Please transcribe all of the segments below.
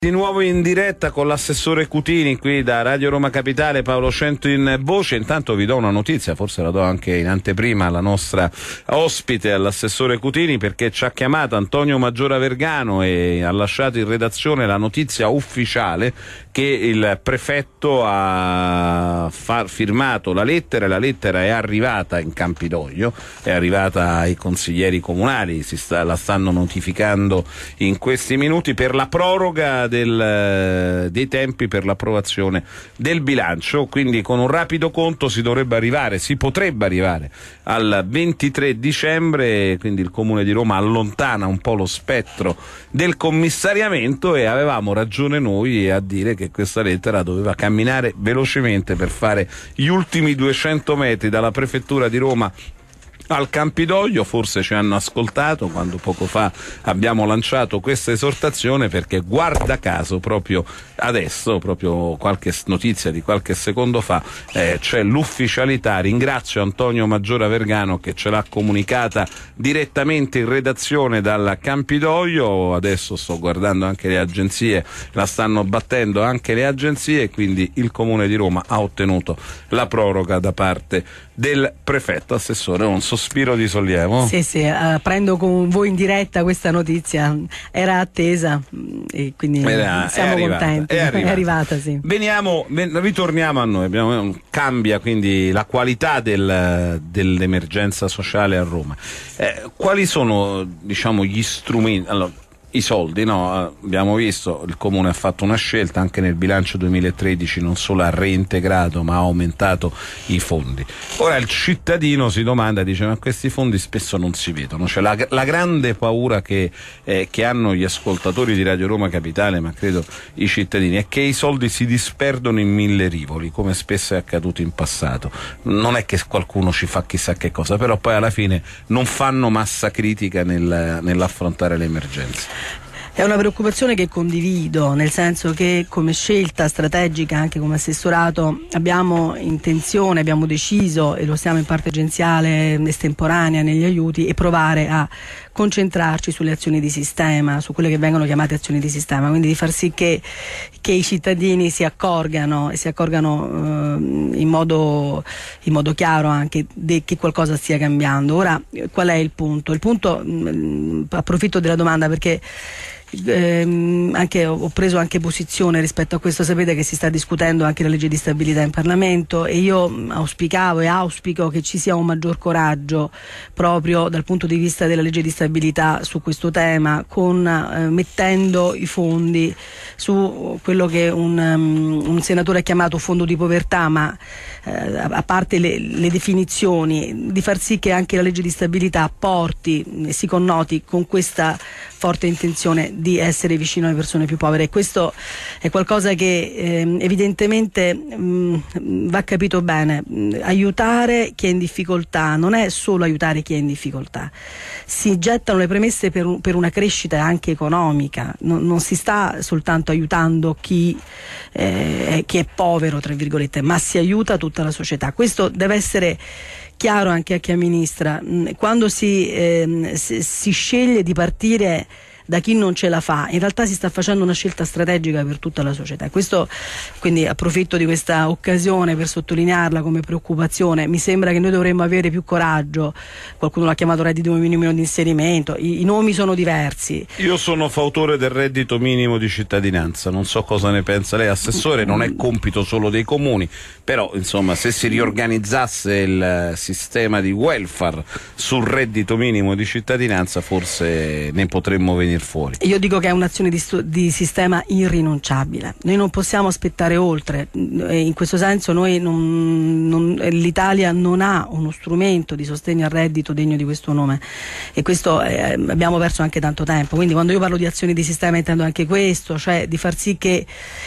Di nuovo in diretta con l'assessore Cutini qui da Radio Roma Capitale, Paolo Cento in voce. Intanto vi do una notizia, forse la do anche in anteprima alla nostra ospite, all'assessore Cutini, perché ci ha chiamato Antonio Maggiora Vergano e ha lasciato in redazione la notizia ufficiale che il prefetto ha far firmato la lettera e la lettera è arrivata in Campidoglio, è arrivata ai consiglieri comunali, sta, la stanno notificando in questi minuti per la proroga del, eh, dei tempi per l'approvazione del bilancio, quindi con un rapido conto si dovrebbe arrivare, si potrebbe arrivare al 23 dicembre, quindi il Comune di Roma allontana un po' lo spettro del commissariamento e avevamo ragione noi a dire che questa lettera doveva camminare velocemente per fare gli ultimi 200 metri dalla prefettura di Roma al Campidoglio, forse ci hanno ascoltato quando poco fa abbiamo lanciato questa esortazione perché guarda caso proprio adesso, proprio qualche notizia di qualche secondo fa, eh, c'è l'ufficialità, ringrazio Antonio Maggiora Vergano che ce l'ha comunicata direttamente in redazione dal Campidoglio, adesso sto guardando anche le agenzie, la stanno battendo anche le agenzie, quindi il Comune di Roma ha ottenuto la proroga da parte del prefetto assessore Onso sospiro di sollievo. Sì, sì, uh, prendo con voi in diretta questa notizia. Era attesa mm, e quindi Era, siamo è contenti. È arrivata, è arrivata sì. Veniamo, ritorniamo a noi. Abbiamo, eh, cambia quindi la qualità del, dell'emergenza sociale a Roma. Eh, quali sono diciamo, gli strumenti? Allora, i soldi, no? abbiamo visto il comune ha fatto una scelta anche nel bilancio 2013 non solo ha reintegrato ma ha aumentato i fondi. Ora il cittadino si domanda, dice ma questi fondi spesso non si vedono, cioè, la, la, grande paura che, eh, che, hanno gli ascoltatori di Radio Roma Capitale ma credo i cittadini è che i soldi si disperdono in mille rivoli come spesso è accaduto in passato, non è che qualcuno ci fa chissà che cosa però poi alla fine non fanno massa critica nel, nell'affrontare le emergenze. È una preoccupazione che condivido, nel senso che come scelta strategica, anche come assessorato, abbiamo intenzione, abbiamo deciso, e lo siamo in parte agenziale estemporanea negli aiuti, e provare a concentrarci sulle azioni di sistema, su quelle che vengono chiamate azioni di sistema, quindi di far sì che, che i cittadini si accorgano e si accorgano eh, in, modo, in, modo, chiaro anche che qualcosa stia cambiando. Ora qual è il punto? Il punto, mh, mm, approfitto della domanda perché eh, anche, ho preso anche posizione rispetto a questo, sapete che si sta discutendo anche la legge di stabilità in Parlamento e io mm, auspicavo e auspico che ci sia un maggior coraggio proprio dal punto di vista della legge di stabilità responsabilità su questo tema con, eh, mettendo i fondi su quello che un, um, un, senatore ha chiamato fondo di povertà, ma eh, a parte le, le, definizioni, di far sì che anche la legge di stabilità porti eh, si connoti con questa forte intenzione di essere vicino alle persone più povere. Questo è qualcosa che eh, evidentemente mh, mm, va capito bene. Mm, aiutare chi è in difficoltà non è solo aiutare chi è in difficoltà. Si gettano le premesse per, per una crescita anche economica. Non, non, si sta soltanto aiutando chi, eh, chi è povero, ma si aiuta tutta la società. Questo deve essere chiaro anche a chi amministra, mm, quando si, eh, si, si sceglie di partire da chi non ce la fa, in realtà si sta facendo una scelta strategica per tutta la società. Questo, quindi approfitto di questa occasione per sottolinearla come preoccupazione. Mi sembra che noi dovremmo avere più coraggio, qualcuno l'ha chiamato reddito minimo di inserimento, i, i nomi sono diversi. Io sono fautore del reddito minimo di cittadinanza, non so cosa ne pensa lei, assessore, non è compito solo dei comuni, però insomma se si riorganizzasse il eh, sistema di welfare sul reddito minimo di cittadinanza forse ne potremmo venire venire fuori. Io dico che è un'azione di, di, sistema irrinunciabile. Noi non possiamo aspettare oltre. In questo senso l'Italia non ha uno strumento di sostegno al reddito degno di questo nome e questo eh, abbiamo perso anche tanto tempo. Quindi quando io parlo di azioni di sistema intendo anche questo, cioè di far sì che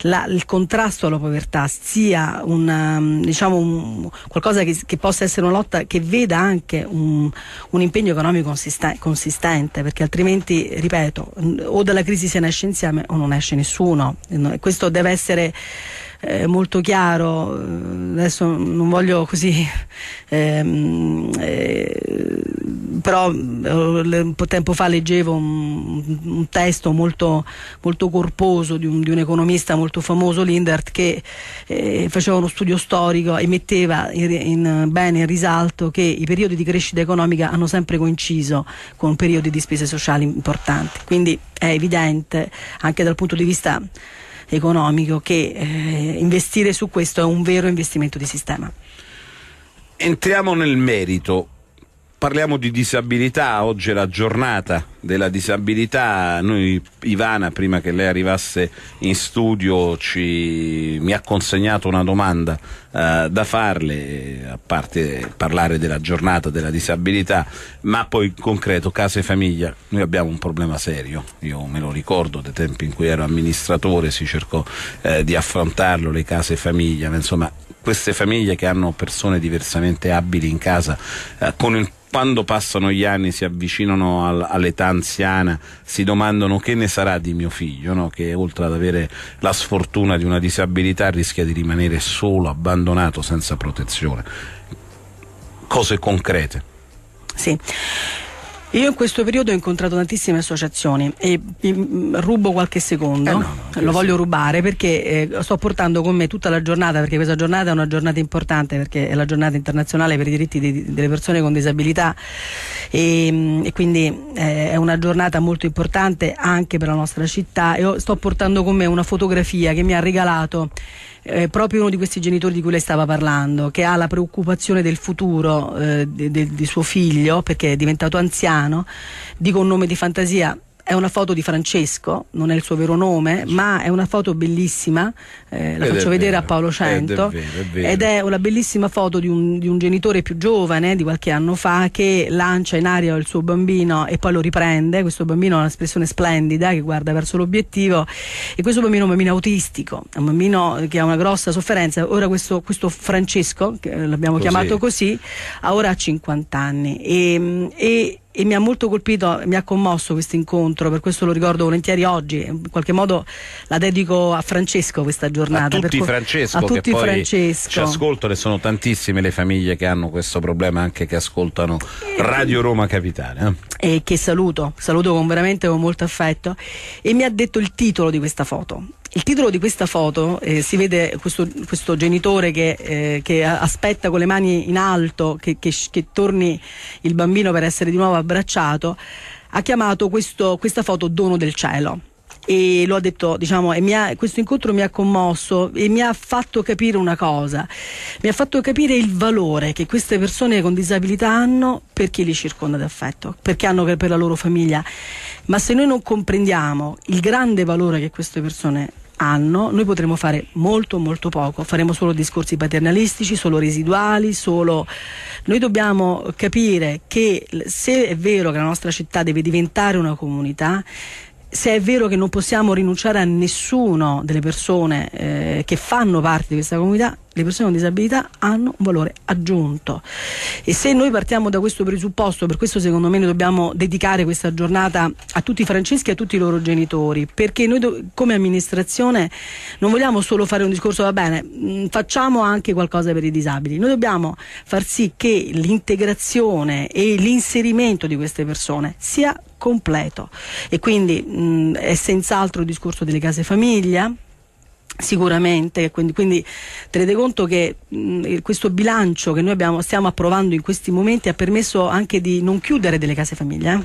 la, il contrasto alla povertà sia una, um, diciamo un, qualcosa che, che, possa essere una lotta che veda anche un, un impegno economico consistente, consistente perché altrimenti, ripeto, ripeto, o dalla crisi se ne esce insieme o non esce nessuno. Questo deve essere eh, molto chiaro, eh, adesso non voglio così, ehm, eh, però eh, un po' tempo fa leggevo un, un testo molto, molto corposo di un, di un, economista molto famoso, Lindert, che eh, faceva uno studio storico e metteva in, in, bene in risalto che i periodi di crescita economica hanno sempre coinciso con periodi di spese sociali importanti. Quindi è evidente anche dal punto di vista economico che eh, investire su questo è un vero investimento di sistema. Entriamo nel merito. Parliamo di disabilità, oggi è la giornata della disabilità. Noi, Ivana, prima che lei arrivasse in studio, ci, mi ha consegnato una domanda eh, da farle, a parte parlare della giornata della disabilità, ma poi in concreto, casa e famiglia, noi abbiamo un problema serio. Io me lo ricordo dei tempi in cui ero amministratore, si cercò eh, di affrontarlo, le case e famiglia, ma insomma queste famiglie che hanno persone diversamente abili in casa, eh, il, quando passano gli anni, si avvicinano al, all'età anziana, si domandano che ne sarà di mio figlio, no? che oltre ad avere la sfortuna di una disabilità rischia di rimanere solo, abbandonato, senza protezione. Cose concrete. Sì. Io in questo periodo ho incontrato tantissime associazioni e mm, rubo qualche secondo, eh no, no, lo voglio sì. rubare perché eh, sto portando con me tutta la giornata, perché questa giornata è una giornata importante perché è la giornata internazionale per i diritti di, delle persone con disabilità e, ehm, e quindi eh, è una giornata molto importante anche per la nostra città e sto portando con me una fotografia che mi ha regalato eh, proprio uno di questi genitori di cui lei stava parlando, che ha la preoccupazione del futuro eh, di, di, suo figlio, perché è diventato anziano, dico un nome di fantasia, è una foto di Francesco, non è il suo vero nome, ma è una foto bellissima, eh, la ed faccio vedere vero, a Paolo Cento, ed è, vero, è vero. ed è una bellissima foto di un, di un, genitore più giovane di qualche anno fa che lancia in aria il suo bambino e poi lo riprende, questo bambino ha un'espressione splendida che guarda verso l'obiettivo e questo bambino è un bambino autistico, è un bambino che ha una grossa sofferenza, ora questo, questo Francesco, eh, l'abbiamo chiamato così, ha ora 50 anni e, mm, e e mi ha molto colpito, mi ha commosso questo incontro, per questo lo ricordo volentieri oggi, in qualche modo la dedico a Francesco questa giornata. A tutti per Francesco, a tutti Francesco. ci ascoltano e sono tantissime le famiglie che hanno questo problema anche che ascoltano eh, Radio Roma Capitale. Eh. E che saluto, saluto con veramente con molto affetto e mi ha detto il titolo di questa foto il titolo di questa foto eh, si vede questo, questo genitore che, eh, che, aspetta con le mani in alto che, che, che, torni il bambino per essere di nuovo abbracciato, ha chiamato questo, questa foto dono del cielo. E lo ha detto, diciamo, ha, questo incontro mi ha commosso e mi ha fatto capire una cosa, mi ha fatto capire il valore che queste persone con disabilità hanno per chi li circonda d'affetto, perché hanno per la loro famiglia. Ma se noi non comprendiamo il grande valore che queste persone anno noi potremo fare molto molto poco, faremo solo discorsi paternalistici, solo residuali, solo... Noi dobbiamo capire che se è vero che la nostra città deve diventare una comunità, se è vero che non possiamo rinunciare a nessuno delle persone eh, che fanno parte di questa comunità, le persone con disabilità hanno un valore aggiunto e se noi partiamo da questo presupposto, per questo secondo me noi dobbiamo dedicare questa giornata a tutti i franceschi e a tutti i loro genitori, perché noi come amministrazione non vogliamo solo fare un discorso va bene, mh, mm, facciamo anche qualcosa per i disabili, noi dobbiamo far sì che l'integrazione e l'inserimento di queste persone sia completo e quindi mh, mm, è senz'altro il discorso delle case famiglia Sicuramente, quindi, quindi, tenete conto che mh, questo bilancio che noi abbiamo, stiamo approvando in questi momenti ha permesso anche di non chiudere delle case famiglie. Eh.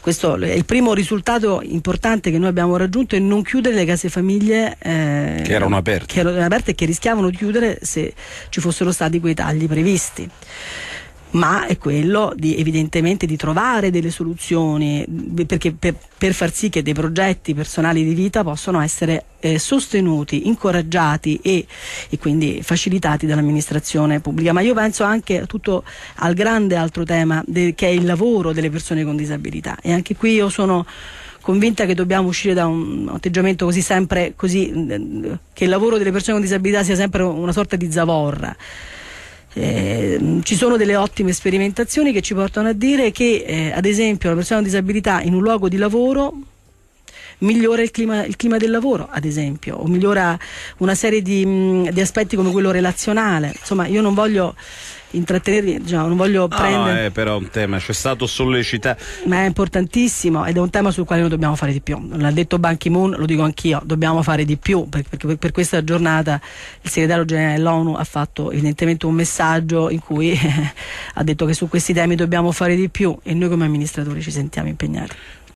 questo è il primo risultato importante che noi abbiamo raggiunto è non chiudere le case famiglie eh, che, erano che erano aperte e che rischiavano di chiudere se ci fossero stati quei tagli previsti ma è quello di, evidentemente di trovare delle soluzioni perché, per, per, far sì che dei progetti personali di vita possano essere eh, sostenuti, incoraggiati e, e, quindi facilitati dall'amministrazione pubblica. Ma io penso anche tutto, al grande altro tema de, che è il lavoro delle persone con disabilità e anche qui io sono convinta che dobbiamo uscire da un atteggiamento così sempre così che il lavoro delle persone con disabilità sia sempre una sorta di zavorra Ehm, ci sono delle ottime sperimentazioni che ci portano a dire che, eh, ad esempio, la persona con disabilità in un luogo di lavoro migliora il clima, il clima, del lavoro, ad esempio, o migliora una serie di, mm, di aspetti come quello relazionale. Insomma, io non voglio intrattenervi, diciamo, non voglio no, ah, prendere. No, eh, è però un tema, c'è stato sollecitato. Ma è importantissimo ed è un tema sul quale noi dobbiamo fare di più. L'ha detto Ban Ki-moon, lo dico anch'io, dobbiamo fare di più perché per questa giornata il segretario generale dell'ONU ha fatto evidentemente un messaggio in cui ha detto che su questi temi dobbiamo fare di più e noi come amministratori ci sentiamo impegnati.